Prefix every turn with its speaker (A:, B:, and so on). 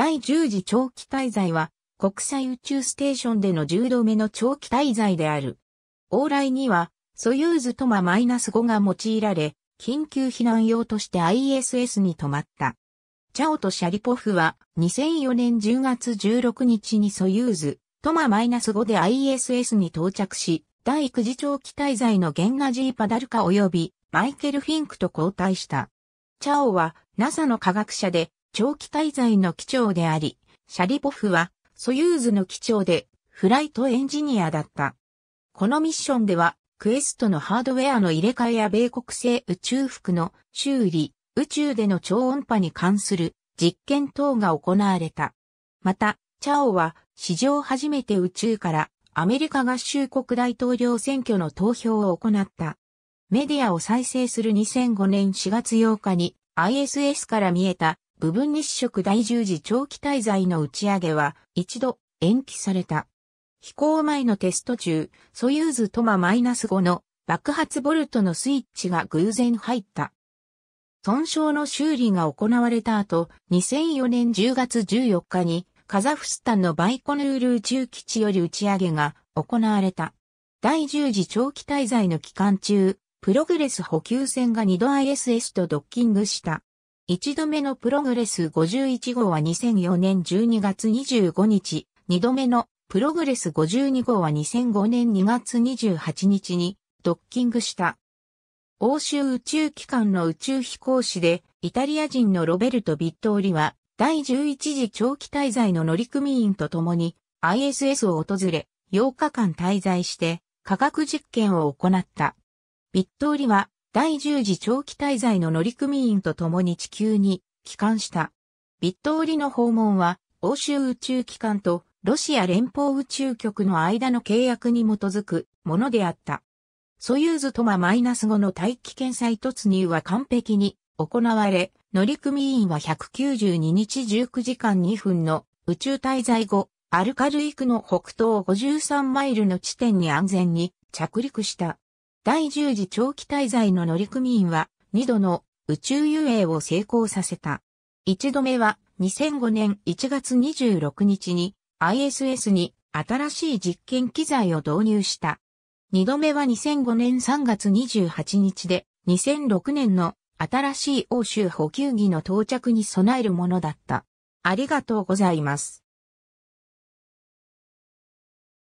A: 第10次長期滞在は、国際宇宙ステーションでの10度目の長期滞在である。往来には、ソユーズトマ -5 が用いられ、緊急避難用として ISS に泊まった。チャオとシャリポフは2004年10月16日にソユーズ、トマ -5 で ISS に到着し、第9次長期滞在のゲンナジー・パダルカ及びマイケル・フィンクと交代した。チャオは NASA の科学者で長期滞在の機長であり、シャリポフはソユーズの機長でフライトエンジニアだった。このミッションでは、クエストのハードウェアの入れ替えや米国製宇宙服の修理、宇宙での超音波に関する実験等が行われた。また、チャオは史上初めて宇宙からアメリカ合衆国大統領選挙の投票を行った。メディアを再生する2005年4月8日に ISS から見えた部分日食第10次長期滞在の打ち上げは一度延期された。飛行前のテスト中、ソユーズトママイナス -5 の爆発ボルトのスイッチが偶然入った。損傷の修理が行われた後、2004年10月14日にカザフスタンのバイコヌール宇宙基地より打ち上げが行われた。第10次長期滞在の期間中、プログレス補給船が2度 ISS とドッキングした。一度目のプログレス51号は2004年12月25日、二度目のプログレス52号は2005年2月28日にドッキングした。欧州宇宙機関の宇宙飛行士で、イタリア人のロベルト・ビットーリは、第11次長期滞在の乗組員と共に ISS を訪れ、8日間滞在して科学実験を行った。ビットーリは第10次長期滞在の乗組員と共に地球に帰還した。ビットーリの訪問は、欧州宇宙機関とロシア連邦宇宙局の間の契約に基づくものであった。ソユーズトママイナス -5 の大気圏再突入は完璧に行われ、乗組員は192日19時間2分の宇宙滞在後、アルカルイクの北東53マイルの地点に安全に着陸した。第10次長期滞在の乗組員は2度の宇宙遊泳を成功させた。1度目は2005年1月26日に ISS に新しい実験機材を導入した。2度目は2005年3月28日で2006年の新しい欧州補給儀の到着に備えるものだった。ありがとうございます。